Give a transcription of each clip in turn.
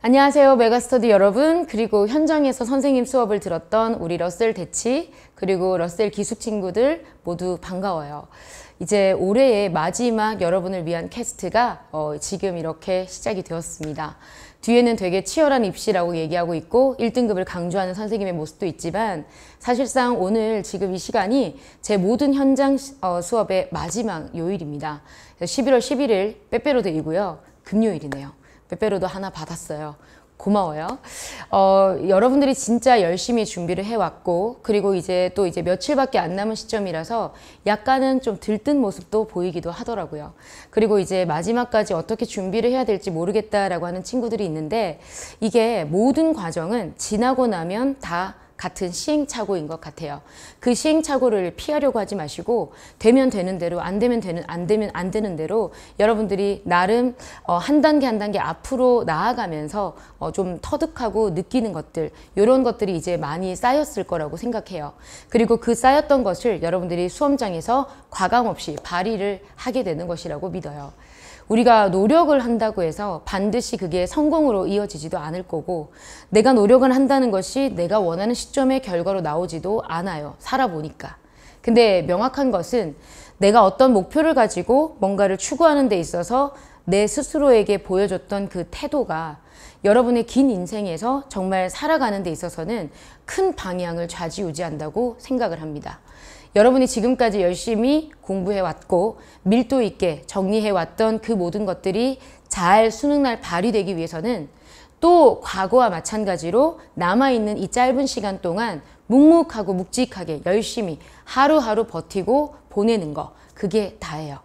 안녕하세요 메가스터디 여러분 그리고 현장에서 선생님 수업을 들었던 우리 러셀 대치 그리고 러셀 기숙 친구들 모두 반가워요 이제 올해의 마지막 여러분을 위한 캐스트가 어, 지금 이렇게 시작이 되었습니다 뒤에는 되게 치열한 입시라고 얘기하고 있고 1등급을 강조하는 선생님의 모습도 있지만 사실상 오늘 지금 이 시간이 제 모든 현장 어, 수업의 마지막 요일입니다 11월 11일 빼빼로 데이고요 금요일이네요 빼빼로도 하나 받았어요. 고마워요. 어, 여러분들이 진짜 열심히 준비를 해왔고, 그리고 이제 또 이제 며칠밖에 안 남은 시점이라서 약간은 좀 들뜬 모습도 보이기도 하더라고요. 그리고 이제 마지막까지 어떻게 준비를 해야 될지 모르겠다라고 하는 친구들이 있는데, 이게 모든 과정은 지나고 나면 다 같은 시행착오인 것 같아요. 그 시행착오를 피하려고 하지 마시고 되면 되는 대로 안 되면 되는 안 되면 안 되는 대로 여러분들이 나름 어, 한 단계 한 단계 앞으로 나아가면서 어, 좀 터득하고 느끼는 것들 이런 것들이 이제 많이 쌓였을 거라고 생각해요. 그리고 그 쌓였던 것을 여러분들이 수험장에서 과감 없이 발휘를 하게 되는 것이라고 믿어요. 우리가 노력을 한다고 해서 반드시 그게 성공으로 이어지지도 않을 거고 내가 노력을 한다는 것이 내가 원하는 시점의 결과로 나오지도 않아요. 살아보니까. 근데 명확한 것은 내가 어떤 목표를 가지고 뭔가를 추구하는 데 있어서 내 스스로에게 보여줬던 그 태도가 여러분의 긴 인생에서 정말 살아가는 데 있어서는 큰 방향을 좌지우지한다고 생각을 합니다. 여러분이 지금까지 열심히 공부해왔고 밀도 있게 정리해왔던 그 모든 것들이 잘 수능날 발휘되기 위해서는 또 과거와 마찬가지로 남아있는 이 짧은 시간 동안 묵묵하고 묵직하게 열심히 하루하루 버티고 보내는 거 그게 다예요.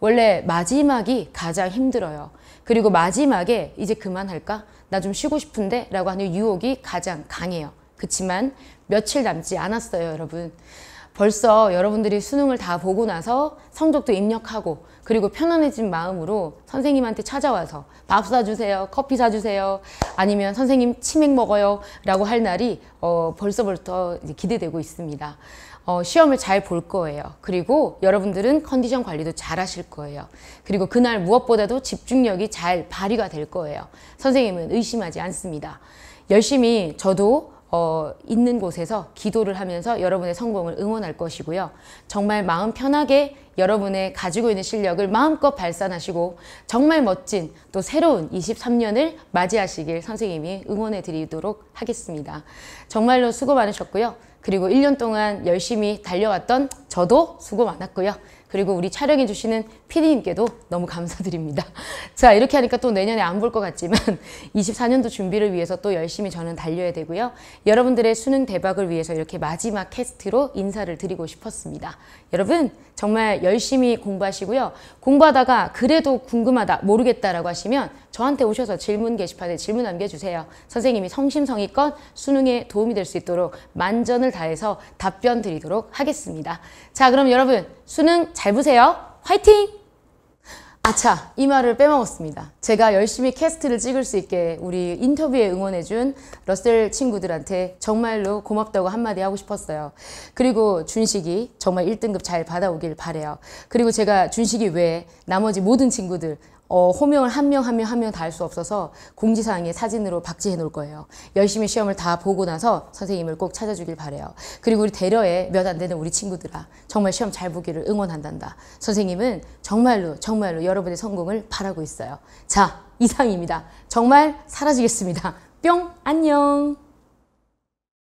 원래 마지막이 가장 힘들어요. 그리고 마지막에 이제 그만할까? 나 좀 쉬고 싶은데? 라고 하는 유혹이 가장 강해요. 그치만 며칠 남지 않았어요, 여러분. 벌써 여러분들이 수능을 다 보고 나서 성적도 입력하고 그리고 편안해진 마음으로 선생님한테 찾아와서 밥 사주세요 커피 사주세요 아니면 선생님 치맥 먹어요 라고 할 날이 어, 벌써부터 기대되고 있습니다 어, 시험을 잘 볼 거예요 그리고 여러분들은 컨디션 관리도 잘 하실 거예요 그리고 그날 무엇보다도 집중력이 잘 발휘가 될 거예요 선생님은 의심하지 않습니다 열심히 저도 어, 있는 곳에서 기도를 하면서 여러분의 성공을 응원할 것이고요. 정말 마음 편하게 여러분의 가지고 있는 실력을 마음껏 발산하시고 정말 멋진 또 새로운 23년을 맞이하시길 선생님이 응원해 드리도록 하겠습니다. 정말로 수고 많으셨고요. 그리고 1년 동안 열심히 달려왔던 저도 수고 많았고요. 그리고 우리 촬영해 주시는 피디님께도 너무 감사드립니다. 자 이렇게 하니까 또 내년에 안 볼 것 같지만 24년도 준비를 위해서 또 열심히 저는 달려야 되고요. 여러분들의 수능 대박을 위해서 이렇게 마지막 캐스트로 인사를 드리고 싶었습니다. 여러분 정말 열심히 공부하시고요. 공부하다가 그래도 궁금하다 모르겠다라고 하시면 저한테 오셔서 질문 게시판에 질문 남겨주세요. 선생님이 성심성의껏 수능에 도움이 될 수 있도록 만전을 다해서 답변 드리도록 하겠습니다. 자 그럼 여러분 수능 잘 보세요. 화이팅! 아차 이 말을 빼먹었습니다. 제가 열심히 캐스트를 찍을 수 있게 우리 인터뷰에 응원해준 러셀 친구들한테 정말로 고맙다고 한마디 하고 싶었어요. 그리고 준식이 정말 1등급 잘 받아오길 바래요. 그리고 제가 준식이 외에 나머지 모든 친구들 어, 호명을 한 명 한 명 한 명 다 할 수 없어서 공지사항에 사진으로 박제해 놓을 거예요. 열심히 시험을 다 보고 나서 선생님을 꼭 찾아주길 바래요. 그리고 우리 대려에 몇 안 되는 우리 친구들아 정말 시험 잘 보기를 응원한단다. 선생님은 정말로 정말로 여러분의 성공을 바라고 있어요. 자 이상입니다. 정말 사라지겠습니다. 뿅 안녕.